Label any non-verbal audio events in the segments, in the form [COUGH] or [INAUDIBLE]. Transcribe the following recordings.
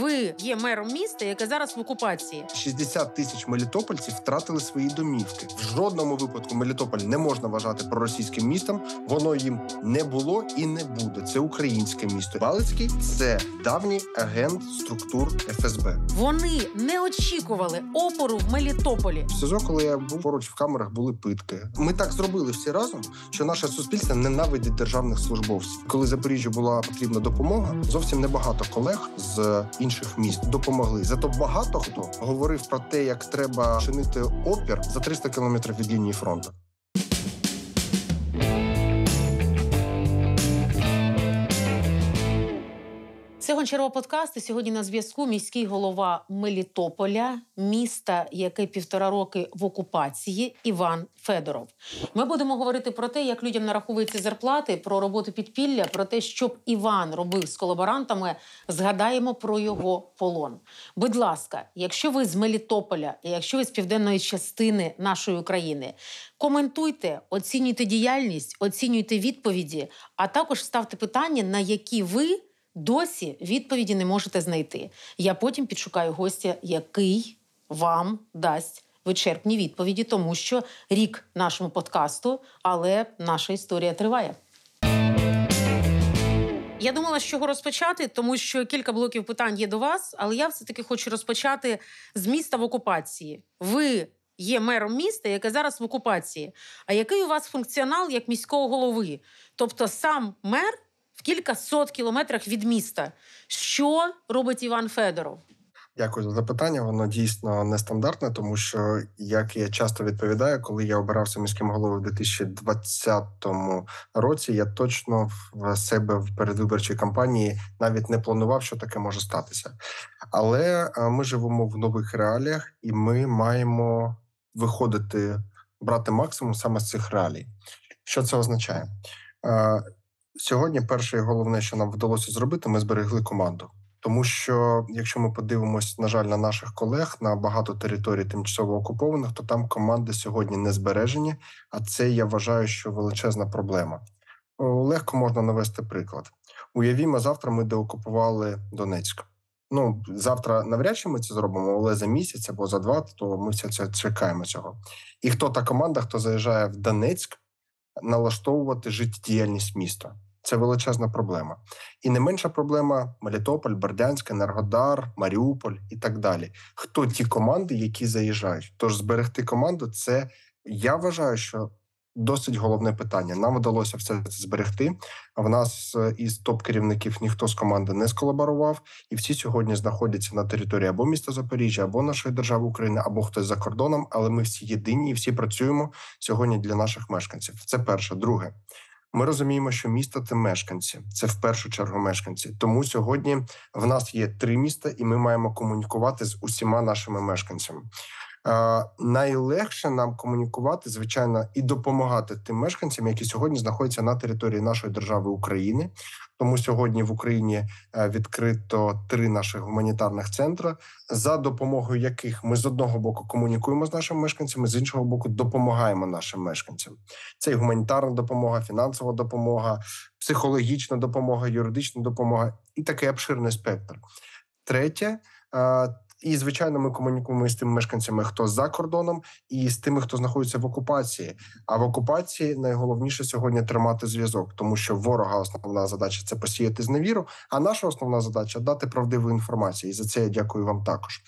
Ви є мером міста, яке зараз в окупації. 60 тисяч мелітопольців втратили свої домівки. В жодному випадку Мелітополь не можна вважати проросійським містом. Воно їм не було і не буде. Це українське місто. Балицький це давній агент структур ФСБ. Вони не очікували опору в Мелітополі. В СІЗО, коли я був поруч в камерах, були питки. Ми так зробили всі разом, що наше суспільство ненавидить державних службовців. Коли Запоріжжю була потрібна допомога, зовсім небагато колег з інших міст допомогли. Зато багато хто говорив про те, як треба чинити опір за 300 кілометрів від лінії фронту. Це Гончарова подкасти сьогодні на зв'язку міський голова Мелітополя, міста, яке півтора роки в окупації, Іван Федоров. Ми будемо говорити про те, як людям нараховуються зарплати, про роботу підпілля, про те, щоб Іван робив з колаборантами. Згадаємо про його полон. Будь ласка, якщо ви з Мелітополя, якщо ви з південної частини нашої України, коментуйте, оцінюйте діяльність, оцінюйте відповіді, а також ставте питання, на які ви досі відповіді не можете знайти. Я потім підшукаю гостя, який вам дасть вичерпні відповіді, тому що рік нашому подкасту, але наша історія триває. Я думала, з чого розпочати, тому що кілька блоків питань є до вас, але я все таки хочу розпочати з міста в окупації. Ви є мером міста, яке зараз в окупації. А який у вас функціонал як міського голови? Тобто сам мер в кількасот кілометрах від міста. Що робить Іван Федоров? Дякую за запитання. Воно дійсно нестандартне, тому що як я часто відповідаю, коли я обирався міським головою в 2020 році, я точно в себе в передвиборчій кампанії навіть не планував, що таке може статися. Але е, ми живемо в нових реаліях, і ми маємо виходити брати максимум саме з цих реалій. Що це означає? Е, Сьогодні перше і головне, що нам вдалося зробити, ми зберегли команду. Тому що якщо ми подивимось, на жаль, на наших колег на багато територій тимчасово окупованих, то там команди сьогодні не збережені. А це я вважаю, що величезна проблема. Легко можна навести приклад. Уявімо, завтра ми деокупували Донецьк. Ну завтра навряд чи ми це зробимо, але за місяць або за два, то ми все це чекаємо цього. І хто та команда, хто заїжджає в Донецьк, налаштовувати життєдіяльність міста? Це величезна проблема. І не менша проблема Мелітополь, Бердянськ, Енергодар, Маріуполь і так далі. Хто ті команди, які заїжджають? Тож зберегти команду, це я вважаю, що досить головне питання. Нам вдалося все це зберегти. А в нас е, із топ-керівників ніхто з команди не сколаборував, і всі сьогодні знаходяться на території або міста Запоріжжя, або нашої держави України, або хтось за кордоном. Але ми всі єдині, і всі працюємо сьогодні для наших мешканців. Це перше, друге. Ми розуміємо, що місто це мешканці, це в першу чергу мешканці. Тому сьогодні в нас є три міста, і ми маємо комунікувати з усіма нашими мешканцями найлегше нам комунікувати, звичайно, і допомагати тим мешканцям, які сьогодні знаходяться на території нашої держави України. Тому сьогодні в Україні е, відкрито три наших гуманітарних центри, за допомогою яких ми з одного боку комунікуємо з нашими мешканцями, з іншого боку, допомагаємо нашим мешканцям. Це і гуманітарна допомога, фінансова допомога, психологічна допомога, юридична допомога і такий обширний спектр. Третє е, і звичайно, ми комунікуємо з тими мешканцями, хто за кордоном, і з тими, хто знаходиться в окупації. А в окупації найголовніше сьогодні тримати зв'язок, тому що ворога основна задача це посіяти зневіру. А наша основна задача дати правдиву інформацію. І за це я дякую вам також.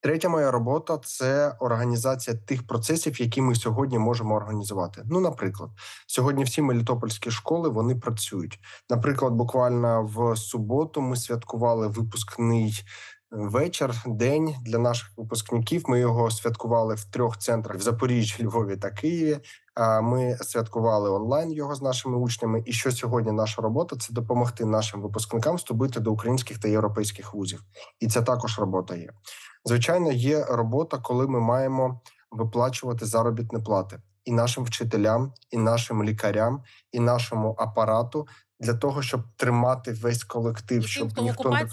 Третя моя робота це організація тих процесів, які ми сьогодні можемо організувати. Ну, наприклад, сьогодні всі мелітопольські школи вони працюють. Наприклад, буквально в суботу ми святкували випускний вечір, день для наших випускників. Ми його святкували в трьох центрах в Запоріжжі, [LAUGHS] Львові та Києві. А Ми святкували онлайн його з нашими учнями. І що сьогодні наша робота це допомогти нашим випускникам вступити до українських та європейських вузів, і це також робота є. Звичайно, є робота, коли ми маємо виплачувати заробітні плати і нашим вчителям, і нашим лікарям, і нашому апарату для того, щоб тримати весь колектив, щоб ніхто не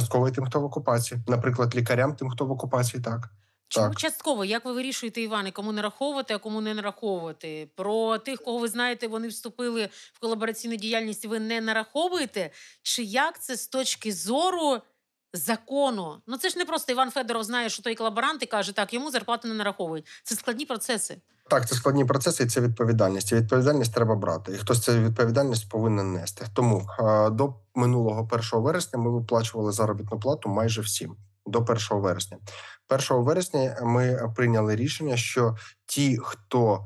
частково і тим, хто в окупації, наприклад, лікарям, тим, хто в окупації, так. Чому так. частково? Як ви вирішуєте, Іване, кому нараховувати, а кому не нараховувати? Про тих, кого ви знаєте, вони вступили в колабораційну діяльність. Ви не нараховуєте? Чи як це з точки зору? закону. Ну це ж не просто Іван Федоров знає, що той колаборант і каже, так йому зарплату не нараховують. Це складні процеси. Так, це складні процеси, і це відповідальність. І Відповідальність треба брати. І хтось цю відповідальність повинен нести. Тому е, до минулого 1 вересня ми виплачували заробітну плату майже всім до 1 вересня. 1 вересня ми прийняли рішення, що ті, хто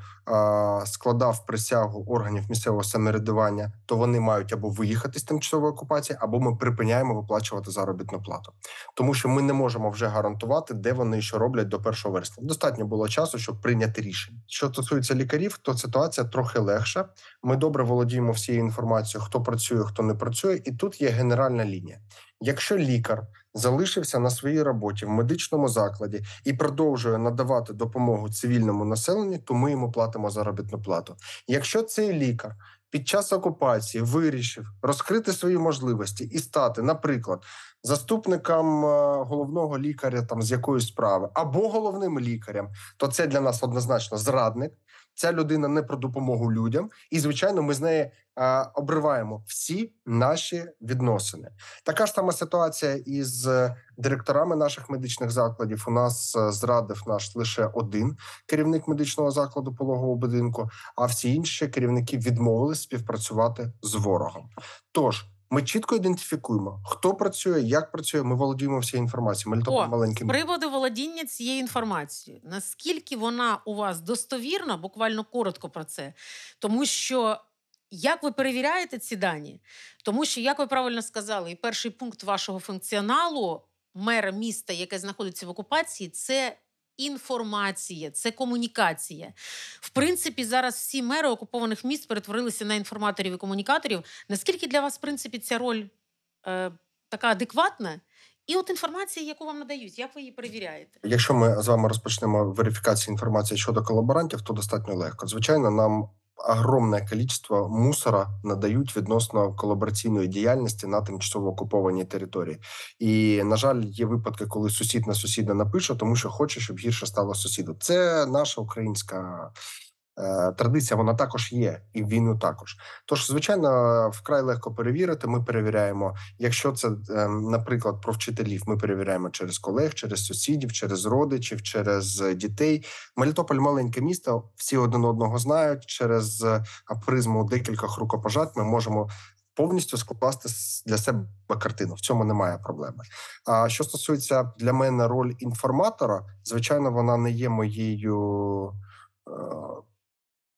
е, складав присягу органів місцевого самоврядування, то вони мають або виїхати з тимчасової окупації, або ми припиняємо виплачувати заробітну плату, тому що ми не можемо вже гарантувати, де вони що роблять до 1 вересня. Достатньо було часу, щоб прийняти рішення. Що стосується лікарів, то ситуація трохи легша. Ми добре володіємо всією інформацією, хто працює, хто не працює, і тут є генеральна лінія. Якщо лікар залишився на своїй роботі в медичному закладі і продовжує надавати допомогу цивільному населенню, то ми йому платимо заробітну плату. Якщо цей лікар під час окупації вирішив розкрити свої можливості і стати, наприклад, заступником е, головного лікаря там з якоїсь справи або головним лікарем, то це для нас однозначно зрадник. Ця людина не про допомогу людям, і звичайно, ми з нею е, обриваємо всі наші відносини. Така ж сама ситуація із директорами наших медичних закладів. У нас е, зрадив наш лише один керівник медичного закладу пологового будинку, а всі інші керівники відмовились співпрацювати з ворогом. Тож ми чітко ідентифікуємо, хто працює, як працює. Ми володіємо всією інформацією. Ми О, маленьким з приводу володіння цією інформацією. Наскільки вона у вас достовірна, буквально коротко про це, тому що. Як ви перевіряєте ці дані? Тому що, як ви правильно сказали, і перший пункт вашого функціоналу мера міста, яке знаходиться в окупації, це інформація, це комунікація. В принципі, зараз всі мери окупованих міст перетворилися на інформаторів і комунікаторів. Наскільки для вас, в принципі, ця роль е, така адекватна? І от інформація, яку вам надають, як ви її перевіряєте? Якщо ми з вами розпочнемо верифікацію інформації щодо колаборантів, то достатньо легко. Звичайно, нам Огромне количество мусора надають відносно колабораційної діяльності на тимчасово окупованій території. І на жаль, є випадки, коли сусід на сусіда напише, тому що хоче, щоб гірше стало сусіду. Це наша українська. Е, традиція вона також є, і в війну також. Тож, звичайно, вкрай легко перевірити. Ми перевіряємо, якщо це, ем, наприклад, про вчителів, ми перевіряємо через колег, через сусідів, через родичів, через е, дітей. Мелітополь маленьке місто. Всі один одного знають. Через е, призму декількох рукопожат ми можемо. Повністю скласти для себе картину в цьому немає проблеми. А що стосується для мене роль інформатора, звичайно, вона не є моєю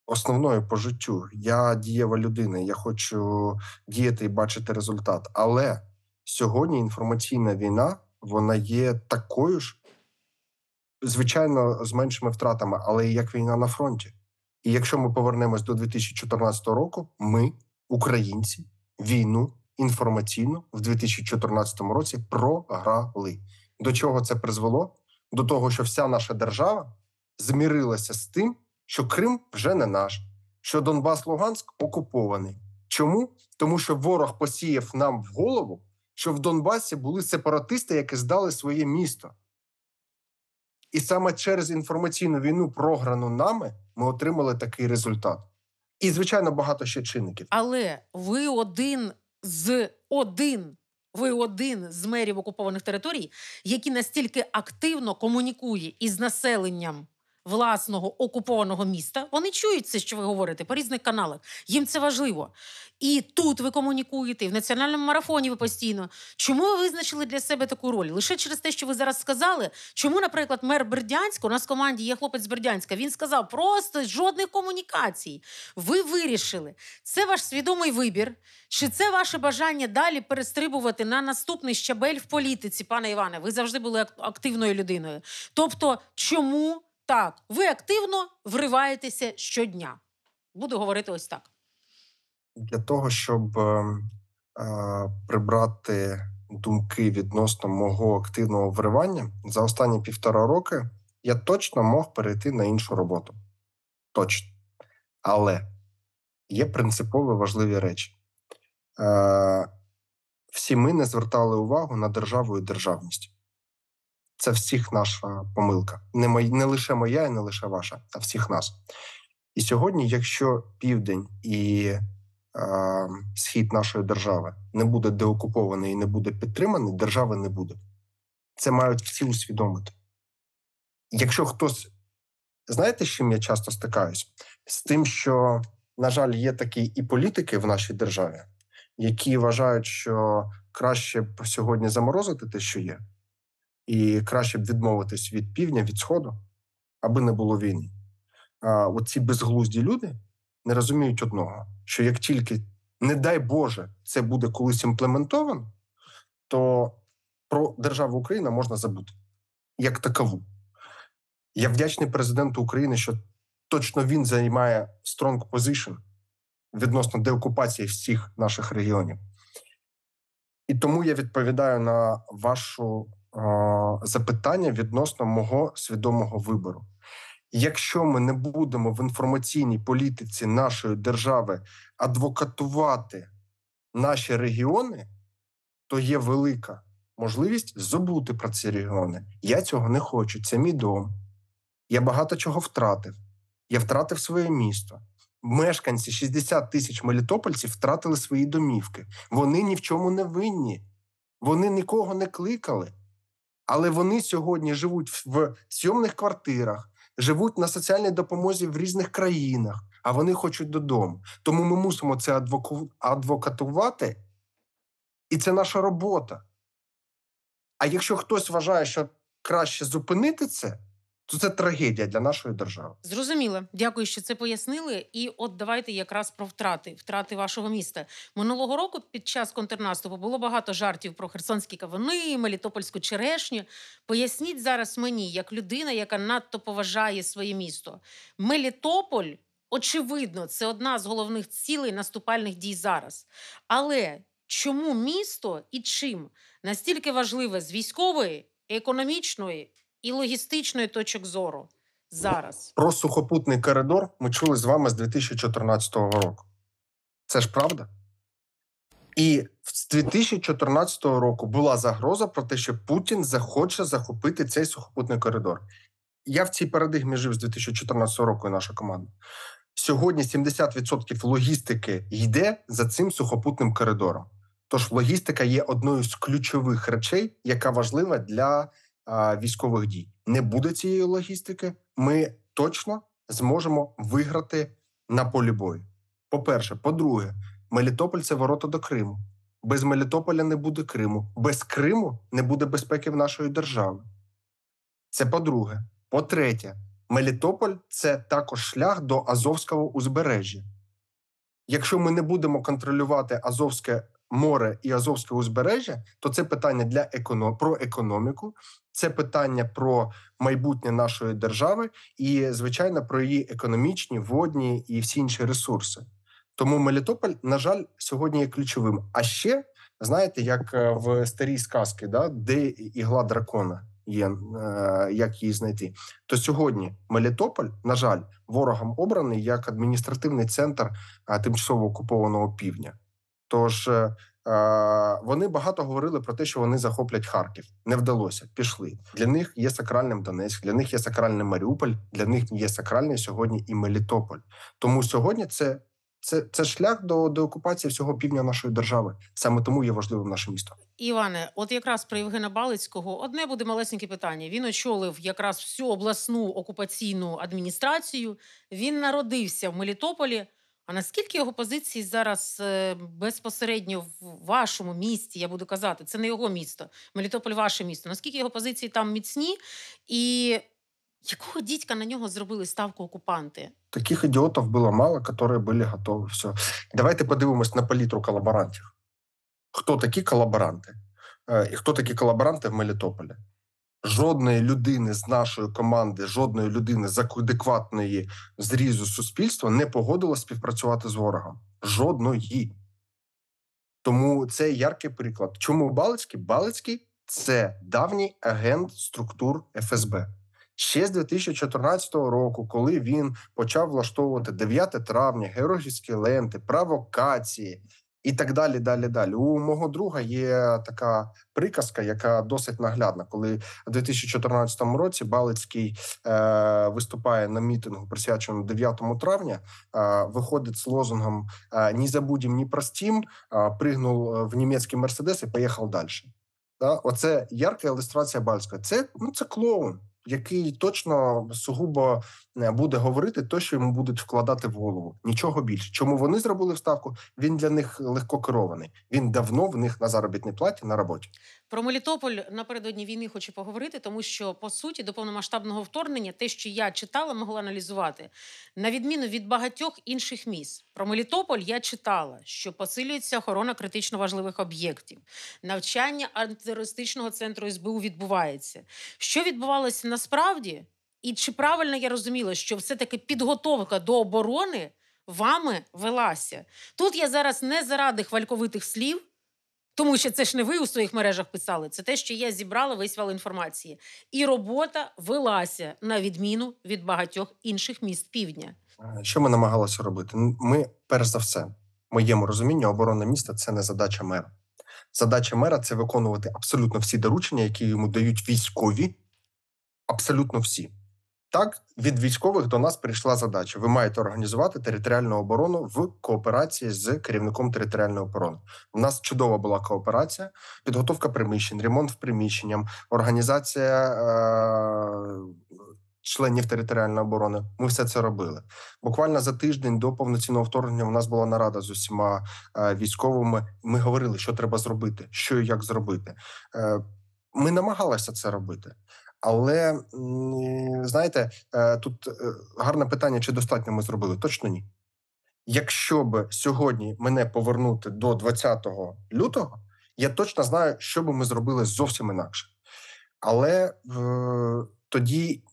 основною по життю. Я дієва людина, я хочу діяти і бачити результат. Але сьогодні інформаційна війна вона є такою ж, звичайно, з меншими втратами, але як війна на фронті. І якщо ми повернемось до 2014 року, ми, українці, війну інформаційну в 2014 році програли. До чого це призвело? До того, що вся наша держава змірилася з тим, що Крим вже не наш, що Донбас Луганськ окупований. Чому? Тому що ворог посіяв нам в голову, що в Донбасі були сепаратисти, які здали своє місто. І саме через інформаційну війну, програну нами, ми отримали такий результат. І, звичайно, багато ще чинників. Але ви один з один. Ви один з мерів окупованих територій, які настільки активно комунікує із населенням власного окупованого міста. Вони чують це, що ви говорите по різних каналах. Їм це важливо. І тут ви комунікуєте, і в національному марафоні ви постійно. Чому ви визначили для себе таку роль? Лише через те, що ви зараз сказали. Чому, наприклад, мер Бердянська, у нас в команді є хлопець з Бердянська, він сказав: просто жодних комунікацій. Ви вирішили. Це ваш свідомий вибір. Чи це ваше бажання далі перестрибувати на наступний щабель в політиці, пане Іване? Ви завжди були активною людиною. Тобто, чому так, ви активно вриваєтеся щодня. Буду говорити ось так. Для того, щоб ем, е, прибрати думки відносно мого активного вривання, за останні півтора роки я точно мог перейти на іншу роботу. Точно. Але є принципово важливі речі. Е, Всі ми не звертали увагу на державу і державність. Це всіх наша помилка, не мої, не лише моя, і не лише ваша, а всіх нас. І сьогодні, якщо південь і е, схід нашої держави не буде деокупований і не буде підтриманий, держави не буде. Це мають всі усвідомити. Якщо хтось знаєте, з чим я часто стикаюсь? З тим, що, на жаль, є такі і політики в нашій державі, які вважають, що краще сьогодні заморозити те, що є і краще б відмовитись від півдня, від сходу, аби не було війни. А оці безглузді люди не розуміють одного: що як тільки, не дай Боже, це буде колись імплементовано, то про державу Україна можна забути як такову. Я вдячний президенту України, що точно він займає strong position відносно деокупації всіх наших регіонів. І тому я відповідаю на вашу запитання відносно мого свідомого вибору. Якщо ми не будемо в інформаційній політиці нашої держави адвокатувати наші регіони, то є велика можливість забути про ці регіони. Я цього не хочу. Це мій дом. Я багато чого втратив. Я втратив своє місто. Мешканці 60 тисяч мелітопольців втратили свої домівки. Вони ні в чому не винні, вони нікого не кликали. Але вони сьогодні живуть в сйомних квартирах, живуть на соціальній допомозі в різних країнах, а вони хочуть додому. Тому ми мусимо це адвокатувати, і це наша робота. А якщо хтось вважає, що краще зупинити це то тобто це трагедія для нашої держави. Зрозуміло. Дякую, що це пояснили. І от давайте якраз про втрати втрати вашого міста минулого року. Під час контрнаступу було багато жартів про херсонські кавуни, Мелітопольську черешню. Поясніть зараз мені, як людина, яка надто поважає своє місто. Мелітополь. Очевидно, це одна з головних цілей наступальних дій зараз. Але чому місто і чим настільки важливе з військової, економічної і логістичної точок зору зараз. Про сухопутний коридор ми чули з вами з 2014 року. Це ж правда? І з 2014 року була загроза про те, що Путін захоче захопити цей сухопутний коридор. Я в цій парадигмі жив з 2014 року і наша команда. Сьогодні 70% логістики йде за цим сухопутним коридором. Тож логістика є одною з ключових речей, яка важлива для військових дій. Не буде цієї логістики. Ми точно зможемо виграти на полі бою. По-перше, по-друге, Мелітополь це ворота до Криму. Без Мелітополя не буде Криму. Без Криму не буде безпеки в нашої держави. Це по-друге. По-третє, Мелітополь це також шлях до Азовського узбережжя. Якщо ми не будемо контролювати Азовське море і Азовське узбережжя, то це питання для економ... про економіку, це питання про майбутнє нашої держави і, звичайно, про її економічні, водні і всі інші ресурси. Тому Мелітополь, на жаль, сьогодні є ключовим. А ще знаєте, як е, в старій сказці, да, де ігла дракона є, е, як її знайти. То сьогодні Мелітополь, на жаль, ворогом обраний як адміністративний центр е, тимчасово окупованого півдня. Тож е, е, вони багато говорили про те, що вони захоплять Харків. Не вдалося. Пішли для них. Є сакральним Донецьк, для них є сакральний Маріуполь, для них є сакральний сьогодні і Мелітополь. Тому сьогодні це. Це це шлях до до окупації всього півдня нашої держави. Саме тому є важливим наше місто. Іване, от якраз про Євгена Балицького одне буде малесеньке питання. Він очолив якраз всю обласну окупаційну адміністрацію. Він народився в Мелітополі. А наскільки його позиції зараз е, безпосередньо в вашому місті, я буду казати, це не його місто, Мелітополь ваше місто. Наскільки його позиції там міцні? І якого дідька на нього зробили ставку окупанти? Таких ідіотів було мало, які були готові. Все. Давайте подивимось на палітру колаборантів. Хто такі колаборанти? Е, і хто такі колаборанти в Мелітополі? жодної людини з нашої команди, жодної людини з адекватної зрізу суспільства не погодило співпрацювати з ворогом. Жодної. Тому це яркий приклад. Чому Балицький? Балицький це давній агент структур ФСБ. Ще з 2014 року, коли він почав влаштовувати 9 травня, георгівські ленти, провокації, і так далі, далі, далі. У мого друга є така приказка, яка досить наглядна, коли в 2014 році Балицький е, виступає на мітингу, присвяченому 9 травня, е, виходить з лозунгом е, «Ні забудім, ні простім, е, пригнув е, в німецький мерседес і поїхав далі. Да? Оце ярка ілюстрація Бальська. Це ну це клоун. Який точно сугубо Е, буде говорити то, що йому будуть вкладати в голову. Нічого більше. Чому вони зробили вставку? Він для них легко керований. Він давно в них на заробітній платі на роботі. Про Мелітополь напередодні війни хочу поговорити, тому що по суті до повномасштабного вторгнення те, що я читала, могла аналізувати на відміну від багатьох інших міст. Про Мелітополь я читала, що посилюється охорона критично важливих об'єктів, навчання антитерористичного центру СБУ відбувається. Що відбувалося насправді? І чи правильно я розуміла, що все-таки підготовка до оборони вами велася? Тут я зараз не заради хвальковитих слів, тому що це ж не ви у своїх мережах писали, це те, що я зібрала весь інформації. І робота велася на відміну від багатьох інших міст півдня. Що ми намагалися робити? Ми, перш за все, моєму розумінню: оборона міста це не задача мера. Задача мера це виконувати абсолютно всі доручення, які йому дають військові, абсолютно всі. Так, від військових до нас прийшла задача: ви маєте організувати територіальну оборону в кооперації з керівником територіальної оборони. У нас чудова була кооперація, підготовка приміщень, ремонт в приміщенням, організація е- членів територіальної оборони. Ми все це робили. Буквально за тиждень до повноцінного вторгнення. У нас була нарада з усіма е військовими. Ми говорили, що треба зробити, що і як зробити. Е- ми намагалися це робити. Але знаєте, е, тут е, гарне питання: чи достатньо ми зробили? Точно ні. Якщо б сьогодні мене повернути до 20 лютого, я точно знаю, що би ми зробили зовсім інакше. Але е, тоді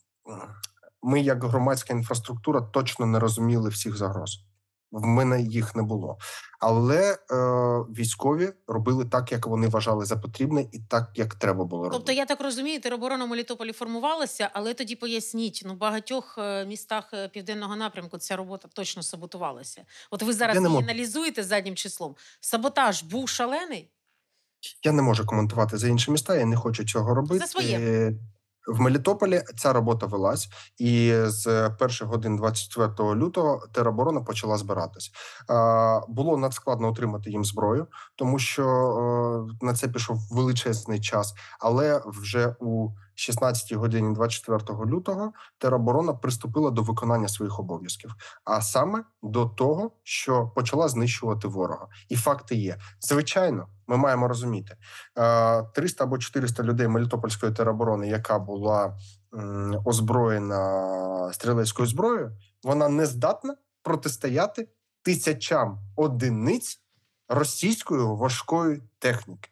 ми, як громадська інфраструктура, точно не розуміли всіх загроз в мене їх не було. Але е, військові робили так, як вони вважали за потрібне, і так як треба було. Тобто, робити. Тобто, я так розумію, тероборона Мелітополі формувалася, але тоді поясніть, ну багатьох е, містах е, південного напрямку ця робота точно саботувалася. От ви зараз її аналізуєте заднім числом. Саботаж був шалений. Я не можу коментувати за інші міста. Я не хочу цього робити. За своє. В Мелітополі ця робота велась, і з перших годин 24 лютого тероборона почала збиратись. Було надскладно отримати їм зброю, тому що е, на це пішов величезний час, але вже у 16 годині 24 лютого тероборона приступила до виконання своїх обов'язків, а саме до того, що почала знищувати ворога, і факти є. Звичайно, ми маємо розуміти 300 е, або 400 людей Мелітопольської тероборони, яка була озброєна стрілецькою зброєю, вона не здатна протистояти тисячам одиниць російської важкої техніки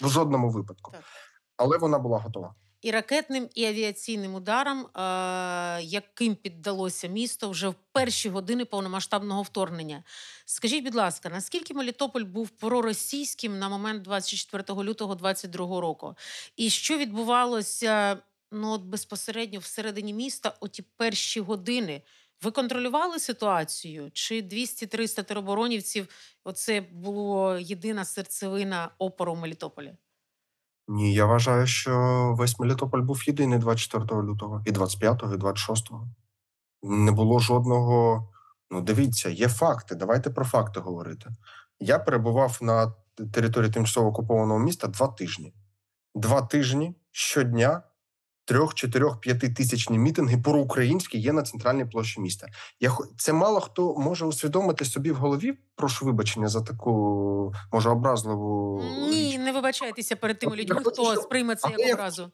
в жодному випадку, але вона була готова і ракетним, і авіаційним ударам, е, яким піддалося місто вже в перші години повномасштабного вторгнення. Скажіть, будь ласка, наскільки Мелітополь був проросійським на момент 24 лютого 2022 року? І що відбувалося ну, от безпосередньо всередині міста у ті перші години? Ви контролювали ситуацію? Чи 200-300 тероборонівців? Оце було єдина серцевина опору Мелітополя? Ні, я вважаю, що весь Мелітополь був єдиний 24 лютого, і 25-го, і 26-го. Не було жодного. Ну, дивіться, є факти. Давайте про факти говорити. Я перебував на території тимчасово окупованого міста два тижні. Два тижні щодня трьох, чотирьох, п'ятитисячні мітинги проукраїнські є на центральній площі міста. Я це мало хто може усвідомити собі в голові. Прошу вибачення за таку може образливу ні, не вибачайтеся перед тими людьми, хто сприйме це як образу.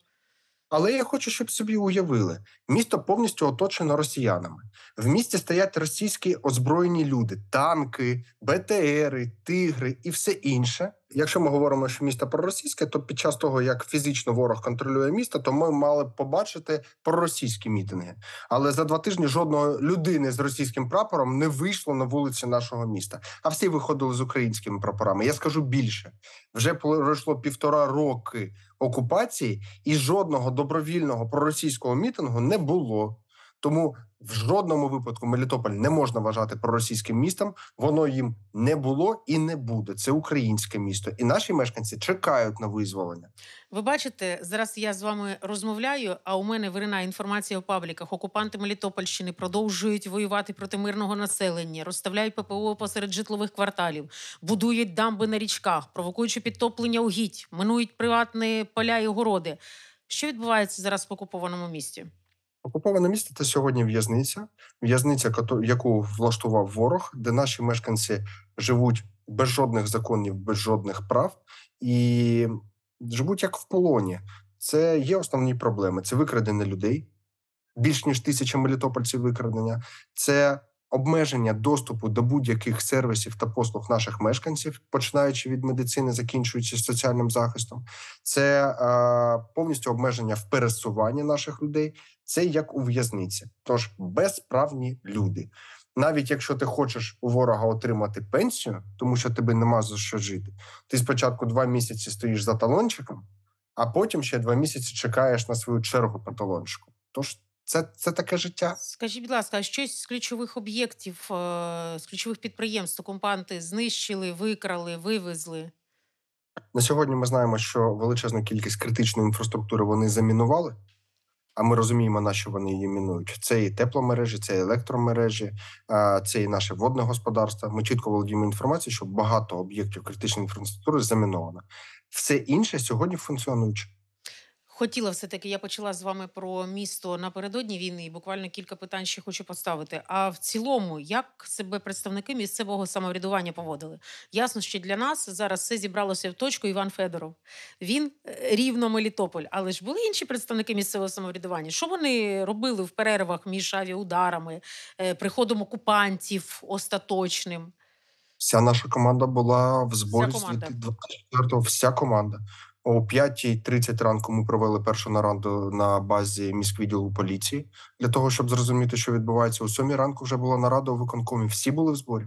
Але я хочу, щоб собі уявили, місто повністю оточено росіянами. В місті стоять російські озброєні люди, танки, БТРи, тигри і все інше. Якщо ми говоримо, що місто проросійське, то під час того, як фізично ворог контролює місто, то ми мали б побачити проросійські мітинги. Але за два тижні жодної людини з російським прапором не вийшло на вулиці нашого міста, а всі виходили з українськими прапорами. Я скажу більше вже пройшло півтора роки окупації і жодного добровільного проросійського мітингу не було. Тому в жодному випадку Мелітополь не можна вважати проросійським містом. Воно їм не було і не буде. Це українське місто, і наші мешканці чекають на визволення. Ви бачите, зараз я з вами розмовляю. А у мене вирина інформація у пабліках. Окупанти Мелітопольщини продовжують воювати проти мирного населення, розставляють ППО посеред житлових кварталів, будують дамби на річках, провокуючи підтоплення угідь, минують приватні поля і городи. Що відбувається зараз в окупованому місті? Окуповане місто це сьогодні в'язниця, в'язниця, яку влаштував ворог, де наші мешканці живуть без жодних законів, без жодних прав і живуть як в полоні. Це є основні проблеми. Це викрадення людей, більш ніж тисяча мелітопольців викрадення, це обмеження доступу до будь-яких сервісів та послуг наших мешканців, починаючи від медицини, закінчуючи соціальним захистом, це е, повністю обмеження в пересуванні наших людей. Це як у в'язниці, тож безправні люди. Навіть якщо ти хочеш у ворога отримати пенсію, тому що тебе нема за що жити, ти спочатку два місяці стоїш за талончиком, а потім ще два місяці чекаєш на свою чергу по талончику. Тож це це таке життя. Скажіть, будь ласка, а щось з ключових об'єктів, е, з ключових підприємств окупанти знищили, викрали, вивезли? На сьогодні ми знаємо, що величезна кількість критичної інфраструктури вони замінували, а ми розуміємо, на що вони її мінують. Це і тепломережі, це і електромережі, це і наше водне господарство. Ми чітко володіємо інформацією, що багато об'єктів критичної інфраструктури заміновано. Все інше сьогодні функціонуюче хотіла все таки. Я почала з вами про місто напередодні війни. і Буквально кілька питань ще хочу поставити. А в цілому, як себе представники місцевого самоврядування поводили? Ясно, що для нас зараз все зібралося в точку. Іван Федоров він е, рівно Мелітополь, але ж були інші представники місцевого самоврядування. Що вони робили в перервах між авіаударами, е, приходом окупантів остаточним? Вся наша команда була в зборі з 24 вся команда. О 5.30 ранку ми провели першу нараду на базі міськвідділу поліції для того, щоб зрозуміти, що відбувається. О 7 ранку вже була нарада у виконкомі. Всі були в зборі,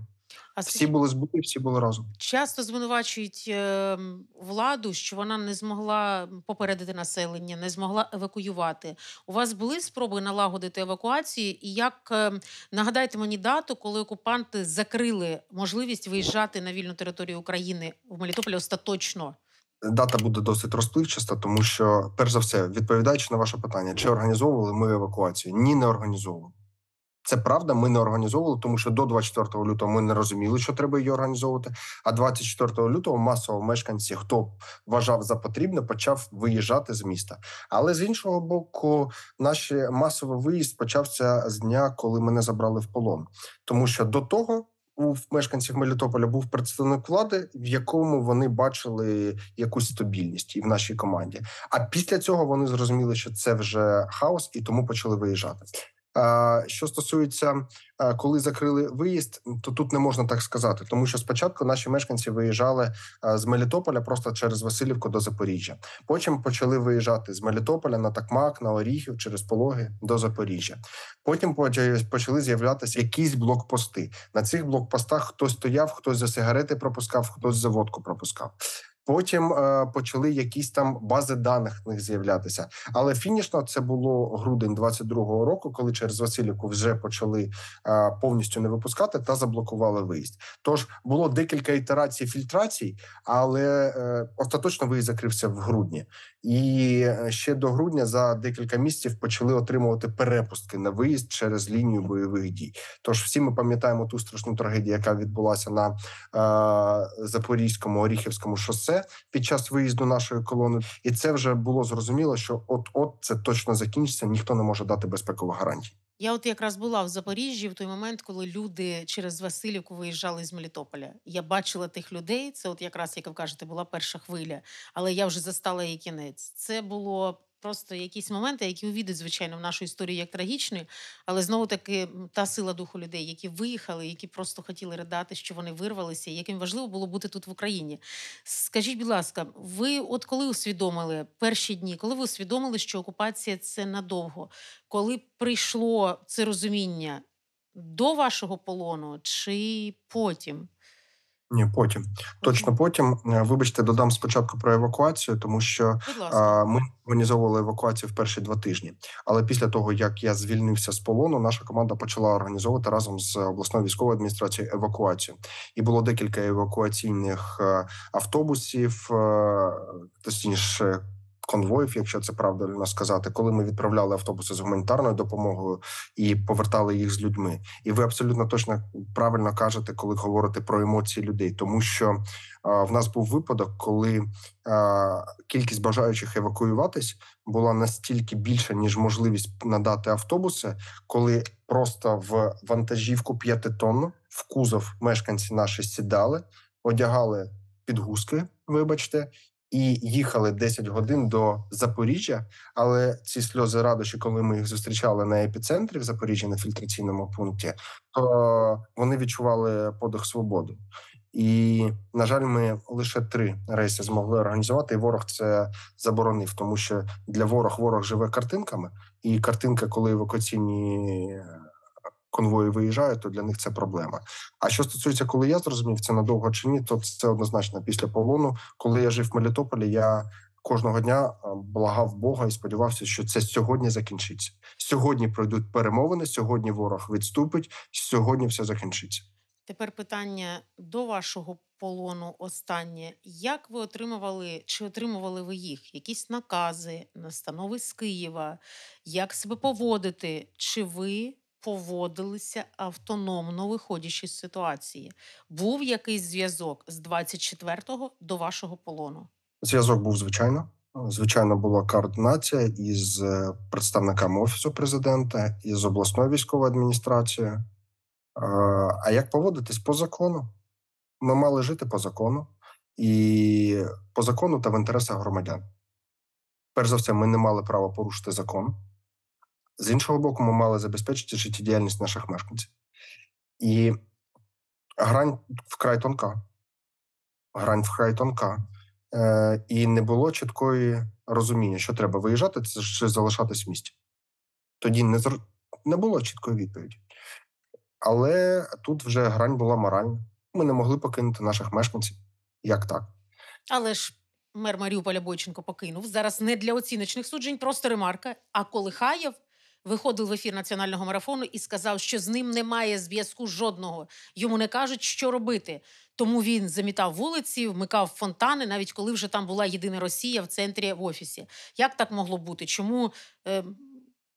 а всі були в зборі, всі були разом. Часто звинувачують е, владу, що вона не змогла попередити населення, не змогла евакуювати. У вас були спроби налагодити евакуацію? І як е, нагадайте мені дату, коли окупанти закрили можливість виїжджати на вільну територію України в Мелітополі остаточно? Дата буде досить розпливчаста, тому що, перш за все, відповідаючи на ваше питання, чи організовували ми евакуацію? Ні, не організовували. Це правда, ми не організовували, тому що до 24 лютого ми не розуміли, що треба її організовувати. А 24 лютого масово мешканці, хто вважав за потрібне, почав виїжджати з міста. Але з іншого боку, наш масовий виїзд почався з дня, коли мене забрали в полон, тому що до того у мешканців Мелітополя був представник влади, в якому вони бачили якусь стабільність і в нашій команді. А після цього вони зрозуміли, що це вже хаос, і тому почали виїжджати. Що стосується, коли закрили виїзд, то тут не можна так сказати, тому що спочатку наші мешканці виїжджали з Мелітополя просто через Васильівку до Запоріжжя. Потім почали виїжджати з Мелітополя на Такмак, на Оріхів через Пологи до Запоріжжя. Потім почали з'являтися якісь блокпости. На цих блокпостах хтось стояв, хтось за сигарети пропускав, хтось за водку пропускав. Потім е, почали якісь там бази даних в них з'являтися. Але фінішно це було грудень 22-го року, коли через Васильівку вже почали е, повністю не випускати та заблокували виїзд. Тож було декілька ітерацій фільтрацій, але е, остаточно виїзд закрився в грудні, і е, ще до грудня за декілька місяців почали отримувати перепустки на виїзд через лінію бойових дій. Тож всі ми пам'ятаємо ту страшну трагедію, яка відбулася на е, Запорізькому Оріхівському шосе кільце під час виїзду нашої колони, і це вже було зрозуміло, що от от це точно закінчиться ніхто не може дати безпекових гарантій. Я от якраз була в Запоріжжі в той момент, коли люди через Васильівку виїжджали з Мелітополя. Я бачила тих людей. Це, от якраз як ви кажете, була перша хвиля, але я вже застала її кінець. Це було просто якісь моменти, які увійдуть, звичайно, в нашу історію як трагічної, але знову таки та сила духу людей, які виїхали, які просто хотіли ридати, що вони вирвалися, яким важливо було бути тут в Україні. Скажіть, будь ласка, ви от коли усвідомили перші дні, коли ви усвідомили, що окупація це надовго? Коли прийшло це розуміння до вашого полону чи потім? Ні, потім точно потім. Е, вибачте, додам спочатку про евакуацію, тому що ми організовували евакуацію в перші два тижні. Але після того як я звільнився з полону, наша команда почала організовувати разом з обласною військовою адміністрацією евакуацію. І було декілька евакуаційних е, автобусів, е, точніше конвоїв, якщо це правильно сказати, коли ми відправляли автобуси з гуманітарною допомогою і повертали їх з людьми. І ви абсолютно точно правильно кажете, коли говорите про емоції людей, тому що а, в нас був випадок, коли а, кількість бажаючих евакуюватись була настільки більша, ніж можливість надати автобуси, коли просто в вантажівку п'ятитонну в кузов мешканці наші сідали, одягали підгузки. Вибачте, і їхали 10 годин до Запоріжжя. Але ці сльози радощі, коли ми їх зустрічали на епіцентрі в Запоріжжі на фільтраційному пункті, то вони відчували подих свободи. І на жаль, ми лише три рейси змогли організувати. і Ворог це заборонив, тому що для ворог ворог живе картинками, і картинка, коли евакуаційні конвої виїжджають, то для них це проблема. А що стосується, коли я зрозумів це надовго чи ні, то це однозначно після полону. Коли я жив в Мелітополі, я кожного дня благав Бога і сподівався, що це сьогодні закінчиться. Сьогодні пройдуть перемовини, сьогодні ворог відступить, сьогодні все закінчиться. Тепер питання до вашого полону. Останнє як ви отримували чи отримували ви їх? Якісь накази, настанови з Києва, як себе поводити? Чи ви поводилися автономно виходячи з ситуації. Був якийсь зв'язок з 24-го до вашого полону? Зв'язок був звичайно. Звичайно, була координація із е, представниками офісу президента із обласною військовою адміністрацією. А як поводитись по закону? Ми мали жити по закону і по закону та в інтересах громадян. Перш за все, ми не мали права порушити закон. З іншого боку, ми мали забезпечити життєдіяльність наших мешканців. І грань вкрай тонка. Грань вкрай тонка. Е, І не було чіткої розуміння, що треба виїжджати чи залишатись в місті. Тоді не зр... не було чіткої відповіді. Але тут вже грань була моральна. Ми не могли покинути наших мешканців. Як так? Але ж мер Маріуполя Бойченко покинув зараз не для оціночних суджень, просто ремарка. А Колихаєв виходив в ефір національного марафону і сказав, що з ним немає зв'язку жодного. Йому не кажуть, що робити. Тому він замітав вулиці, вмикав фонтани, навіть коли вже там була єдина Росія в центрі в офісі. Як так могло бути? Чому е,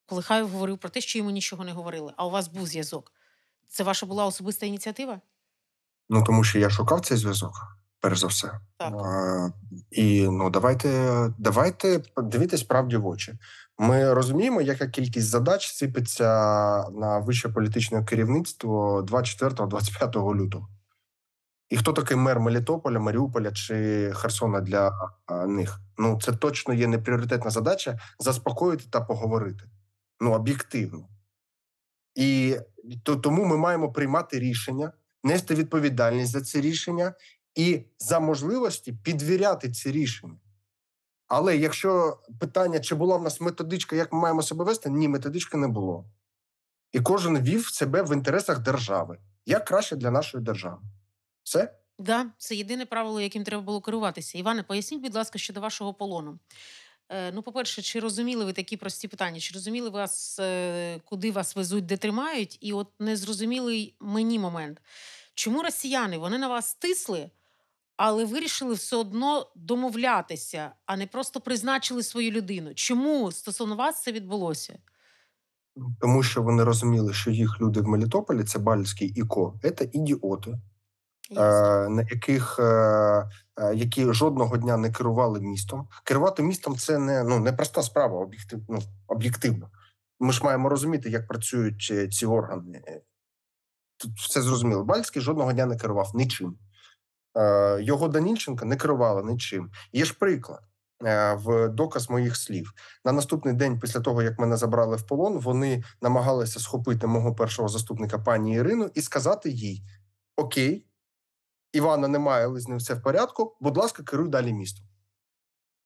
Колихаєв говорив про те, що йому нічого не говорили? А у вас був зв'язок? Це ваша була особиста ініціатива? Ну тому що я шукав цей зв'язок перш за все. Так. і ну давайте давайте дивитись правді в очі. Ми розуміємо, яка кількість задач сипеться на вище політичне керівництво 24-25 лютого. І хто такий мер Мелітополя, Маріуполя чи Херсона для них? Ну це точно є не пріоритетна задача заспокоїти та поговорити. Ну об'єктивно. І тому ми маємо приймати рішення, нести відповідальність за це рішення і за можливості підвіряти ці рішення. Але якщо питання, чи була в нас методичка, як ми маємо себе вести, ні, методички не було. І кожен вів себе в інтересах держави. Як краще для нашої держави? Все? Так, да, це єдине правило, яким треба було керуватися. Іване, поясніть, будь ласка, щодо вашого полону. Е, ну, по-перше, чи розуміли ви такі прості питання? Чи розуміли вас, е, куди вас везуть, де тримають? І от незрозумілий мені момент. Чому росіяни вони на вас тисли? але вирішили все одно домовлятися, а не просто призначили свою людину. Чому стосовно вас це відбулося? Тому що вони розуміли, що їх люди в Мелітополі це Бальський і Ко, це ідіоти, е, на яких е, е, які жодного дня не керували містом. Керувати містом це не ну не проста справа, об'єктив, ну, об'єктивно. Ми ж маємо розуміти, як працюють ці органи. Тут все зрозуміло. Бальський жодного дня не керував нічим. Е, його Данільченка не керувала нічим. Є ж приклад. Е, в доказ моїх слів на наступний день, після того як мене забрали в полон, вони намагалися схопити мого першого заступника пані Ірину і сказати їй: Окей, Івана немає, але з ним все в порядку. Будь ласка, керуй далі місто.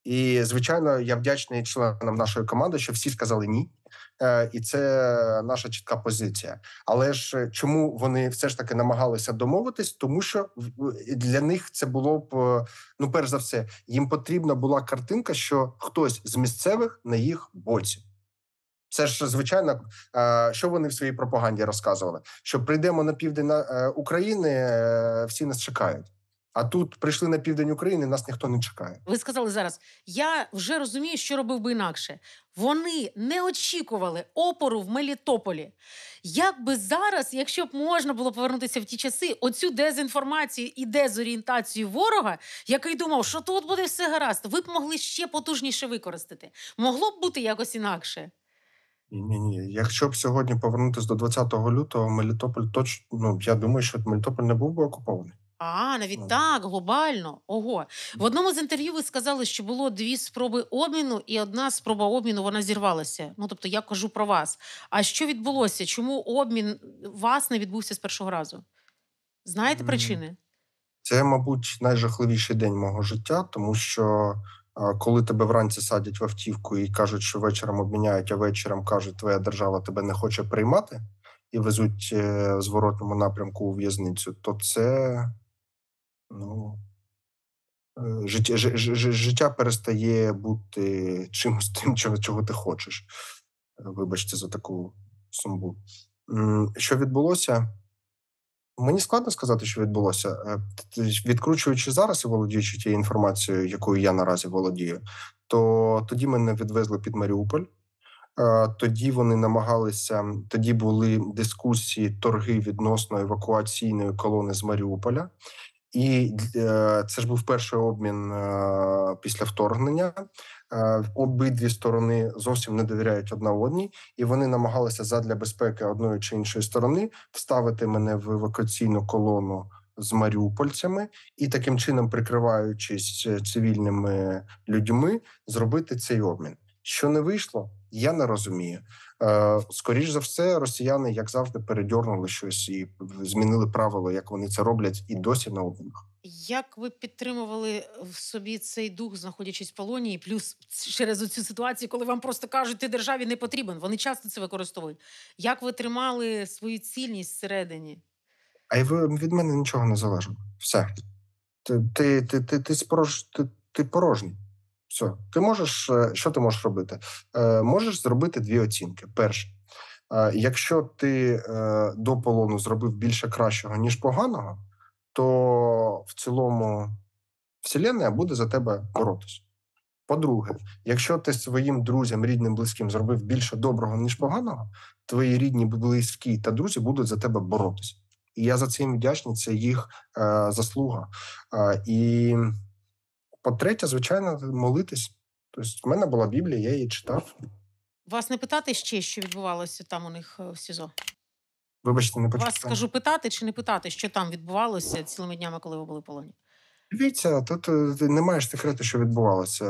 І звичайно, я вдячний членам нашої команди, що всі сказали ні. Е, і це наша чітка позиція. Але ж е, чому вони все ж таки намагалися домовитись? Тому що для них це було б е, ну, перш за все, їм потрібна була картинка, що хтось з місцевих на їх боці. Це ж звичайно, що вони в своїй пропаганді розказували? Що прийдемо на південь України, всі нас чекають. А тут прийшли на південь України, нас ніхто не чекає. Ви сказали зараз. Я вже розумію, що робив би інакше. Вони не очікували опору в Мелітополі. Як би зараз, якщо б можна було повернутися в ті часи, оцю дезінформацію і дезорієнтацію ворога, який думав, що тут буде все гаразд, ви б могли ще потужніше використати. Могло б бути якось інакше. Ні, ні, якщо б сьогодні повернутися до 20 лютого, Мелітополь точно ну я думаю, що Мелітополь не був би окупований. А, навіть так, глобально. Ого. В одному з інтерв'ю ви сказали, що було дві спроби обміну, і одна спроба обміну вона зірвалася. Ну тобто, я кажу про вас. А що відбулося? Чому обмін вас не відбувся з першого разу? Знаєте причини? Це, мабуть, найжахливіший день мого життя, тому що коли тебе вранці садять в автівку і кажуть, що вечором обміняють, а вечором кажуть, твоя держава тебе не хоче приймати і везуть е, в зворотному напрямку у в'язницю, то це ну, е, життя життя перестає бути чимось [LAUGHS] тим, чого, чого ти хочеш. Е, вибачте, за таку сумбу. Що відбулося? Мені складно сказати, що відбулося. Е, відкручуючи зараз і володіючи тією інформацією, якою я наразі володію, то тоді мене відвезли під Маріуполь. Тоді вони намагалися, тоді були дискусії, торги відносно евакуаційної колони з Маріуполя, і е, це ж був перший обмін е, після вторгнення. Е, обидві сторони зовсім не довіряють одна одній, і вони намагалися задля безпеки одної чи іншої сторони вставити мене в евакуаційну колону. З маріупольцями і таким чином, прикриваючись цивільними людьми, зробити цей обмін, що не вийшло, я не розумію. Е, Скоріше за все, росіяни, як завжди, передьорнули щось і змінили правила, як вони це роблять, і досі на обмінах. Як ви підтримували в собі цей дух, знаходячись в полоні, плюс через цю ситуацію, коли вам просто кажуть, ти державі не потрібен, вони часто це використовують. Як ви тримали свою цільність всередині? А й ви від мене нічого не залежить. Все ти ти, ти, ти, ти, спорож, ти, ти порожній. Все, ти можеш, е, що ти можеш робити? Е, можеш зробити дві оцінки. Перше, е, якщо ти до полону зробив більше кращого, ніж поганого, то в цілому вселенна буде за тебе боротись. По-друге, якщо ти своїм друзям, рідним, близьким зробив більше доброго, ніж поганого, твої рідні, близькі та друзі будуть за тебе боротись. І я за цим вдячний, це їх е, заслуга. Е, і по-третє, звичайно, молитись. Тобто, в мене була Біблія, я її читав. Вас не питати ще, що відбувалося там у них е, в СІЗО? Вибачте, не почув. Вас скажу питати чи не питати, що там відбувалося цілими днями, коли ви були в полоні? Дивіться, тут е, немає ж секрету, що відбувалося.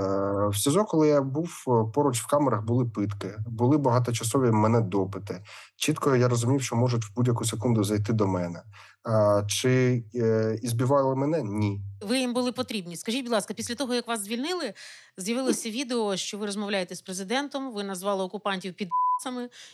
В СІЗО, коли я був е, поруч в камерах, були питки, були багаточасові мене допити. Чітко я розумів, що можуть в будь-яку секунду зайти до мене. Чи е, і збивали мене? Ні. Ви їм були потрібні. Скажіть, будь ласка, після того як вас звільнили, з'явилося відео, що ви розмовляєте з президентом. Ви назвали окупантів під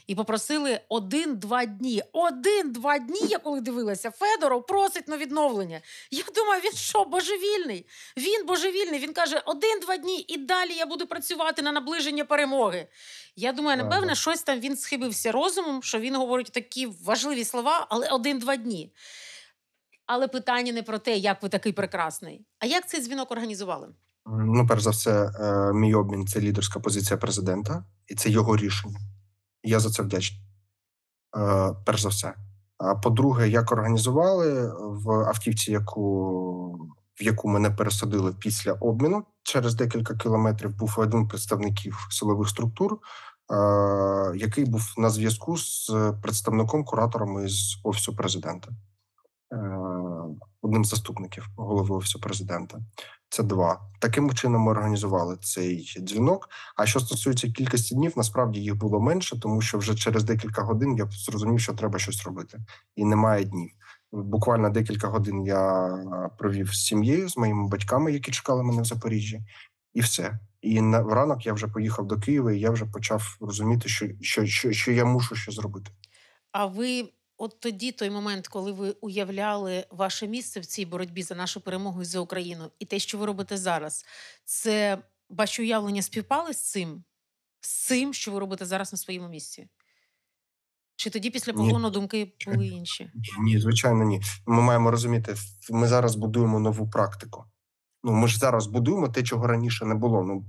і попросили один-два дні. Один-два дні. Я коли дивилася, Федоров просить на відновлення. Я думаю, він що божевільний? Він божевільний. Він каже: один-два дні і далі я буду працювати на наближення перемоги. Я думаю, напевне, щось там він схибився розумом, що він говорить такі важливі слова, але один-два дні. Але питання не про те, як ви такий прекрасний. А як цей дзвінок організували? Ну, перш за все, е, мій обмін це лідерська позиція президента, і це його рішення. Я за це вдячний. Е, перш за все. А по-друге, як організували в автівці, яку в яку мене пересадили після обміну. Через декілька кілометрів був один представників силових структур, е, який був на зв'язку з представником кураторами з офісу президента, е, одним з заступників голови офісу президента. Це два таким чином ми організували цей дзвінок. А що стосується кількості днів, насправді їх було менше, тому що вже через декілька годин я зрозумів, що треба щось робити, і немає днів. Буквально декілька годин я провів з сім'єю, з моїми батьками, які чекали мене в Запоріжжі, і все. І на ранок я вже поїхав до Києва, і я вже почав розуміти, що, що, що, що я мушу що зробити. А ви. От тоді той момент, коли ви уявляли ваше місце в цій боротьбі за нашу перемогу і за Україну, і те, що ви робите зараз, це ваші уявлення співпали з цим, з цим, що ви робите зараз на своєму місці? Чи тоді після погону думки були інші? Ні, звичайно, ні. Ми маємо розуміти, ми зараз будуємо нову практику. Ну, ми ж зараз будуємо те, чого раніше не було. Ну